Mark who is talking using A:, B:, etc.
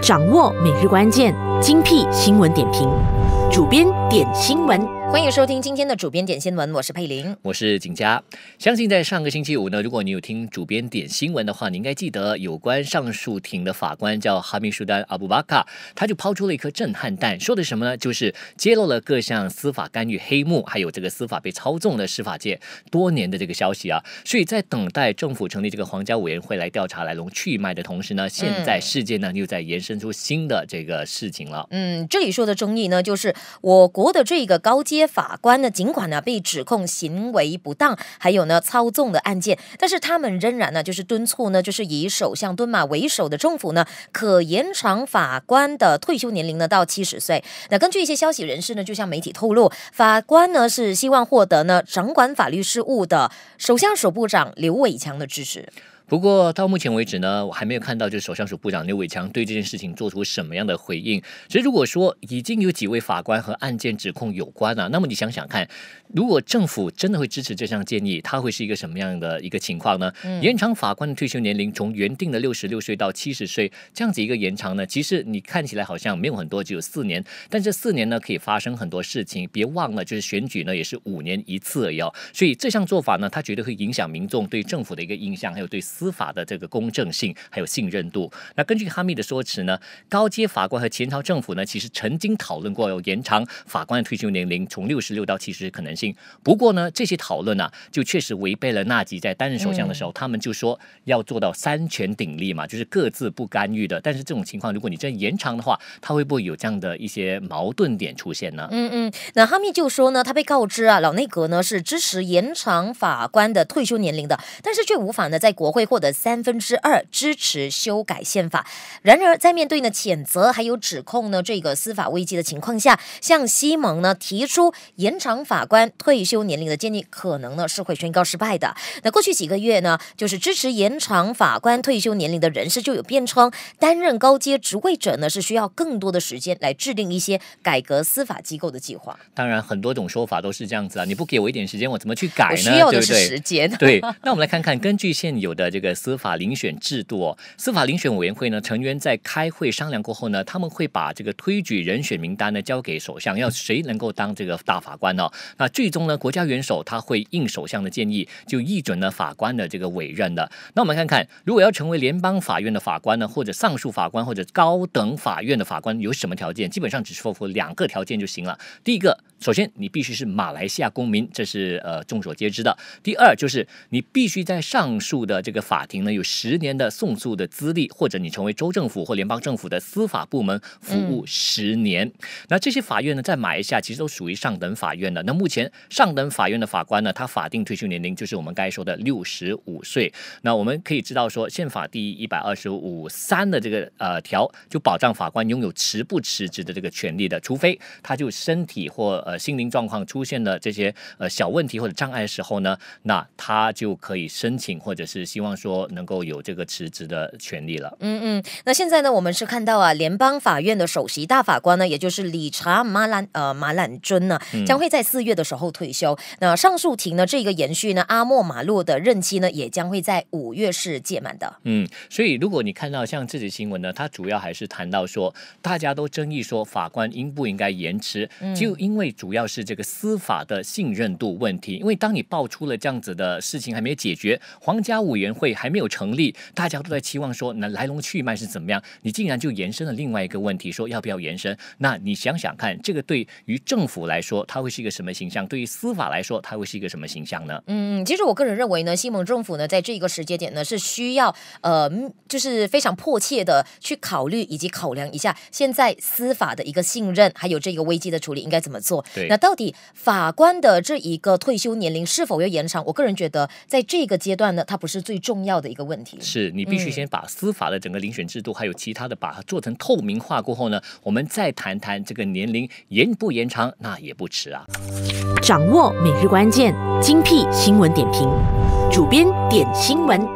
A: 掌握每日关键精辟新闻点评，主编点新闻。欢迎收听今天的主编点
B: 新闻，我是佩玲，我是景佳。相信在上个星期五呢，如果你有听主编点新闻的话，你应该记得有关上诉庭的法官叫哈密舒丹阿布巴卡，他就抛出了一颗震撼弹，说的什么呢？就是揭露了各项司法干预黑幕，还有这个司法被操纵的司法界多年的这个消息啊。所以在等待政府成立这个皇家委员会来调查来龙去脉的同时呢，现在事件呢又在延伸出新的这个事情了。
A: 嗯，这里说的争议呢，就是我国的这个高阶。些法官呢，尽管呢被指控行为不当，还有呢操纵的案件，但是他们仍然呢，就是敦促呢，就是以首相敦马为首的政府呢，可延长法官的退休年龄呢到七十岁。那根据一些消息人士呢，就向媒体透露，法官呢是希望获得呢掌管法律事务的首相首部长刘伟强的支持。
B: 不过到目前为止呢，我还没有看到就是首相署部长刘伟强对这件事情做出什么样的回应。其实如果说已经有几位法官和案件指控有关了，那么你想想看，如果政府真的会支持这项建议，它会是一个什么样的一个情况呢？延长法官的退休年龄从原定的六十六岁到七十岁，这样子一个延长呢，其实你看起来好像没有很多，只有四年，但这四年呢可以发生很多事情。别忘了，就是选举呢也是五年一次而已哦。所以这项做法呢，它绝对会影响民众对政府的一个印象，还有对。司法的这个公正性还有信任度。那根据哈密的说辞呢，高阶法官和前朝政府呢，其实曾经讨论过要延长法官的退休年龄从六十六到七十的可能性。不过呢，这些讨论呢，就确实违背了纳吉在担任首相的时候，他们就说要做到三权鼎立嘛，就是各自不干预的。但是这种情况，如果你真延长的话，他会不会有这样的一些矛盾点出现呢？
A: 嗯嗯。那哈密就说呢，他被告知啊，老内阁呢是支持延长法官的退休年龄的，但是却无法呢在国会。获得三分之二支持修改宪法，然而在面对呢谴责还有指控呢这个司法危机的情况下，向西蒙呢提出延长法官退休年龄的建议，可能呢是会宣告失败的。那过去几个月呢，就是支持延长法官退休年龄的人士就有辩称，担任高阶职位者呢是需要更多的时间来制定一些改革司法机构的计划。
B: 当然，很多种说法都是这样子啊，你不给我一点时间，我怎么去改呢？需要的是时间。对，那我们来看看，根据现有的这。这个司法遴选制度哦，司法遴选委员会呢成员在开会商量过后呢，他们会把这个推举人选名单呢交给首相，要谁能够当这个大法官呢？那最终呢，国家元首他会应首相的建议，就议准了法官的这个委任的。那我们看看，如果要成为联邦法院的法官呢，或者上诉法官或者高等法院的法官，有什么条件？基本上只是符合两个条件就行了。第一个，首先你必须是马来西亚公民，这是呃众所皆知的。第二，就是你必须在上述的这个。法庭呢有十年的讼诉的资历，或者你成为州政府或联邦政府的司法部门服务十年。那这些法院呢再买一下，其实都属于上等法院的。那目前上等法院的法官呢，他法定退休年龄就是我们该说的六十五岁。那我们可以知道说，宪法第一百二十五三的这个呃条就保障法官拥有持不辞职的这个权利的，除非他就身体或呃心灵状况出现了这些呃小问题或者障碍的时候呢，那他就可以申请或者是希望。说能够有这个辞职的权利了。
A: 嗯嗯，那现在呢，我们是看到啊，联邦法院的首席大法官呢，也就是理查马兰呃马兰尊呢，将会在四月的时候退休。那上诉庭呢，这个延续呢，阿莫马洛的任期呢，也将会在五月是届满
B: 的。嗯，所以如果你看到像这则新闻呢，它主要还是谈到说，大家都争议说法官应不应该延迟，就因为主要是这个司法的信任度问题。因为当你爆出了这样子的事情还没有解决，皇家委员。会还没有成立，大家都在期望说那来龙去脉是怎么样？你竟然就延伸了另外一个问题，说要不要延伸？那你想想看，这个对于政府来说，它会是一个什么形象？对于司法来说，它会是一个什么形象呢？
A: 嗯，其实我个人认为呢，西蒙政府呢，在这个时间点呢，是需要呃，就是非常迫切的去考虑以及考量一下现在司法的一个信任，还有这个危机的处理应该怎么做？对。那到底法官的这一个退休年龄是否要延长？我个人觉得，在这个阶段呢，它不是最重。重要的一个问题是
B: 你必须先把司法的整个遴选制度，还有其他的把它做成透明化过后呢，我们再谈谈这个年龄延不延长，那也不迟啊。
A: 掌握每日关键，精辟新闻点评，主编点新闻。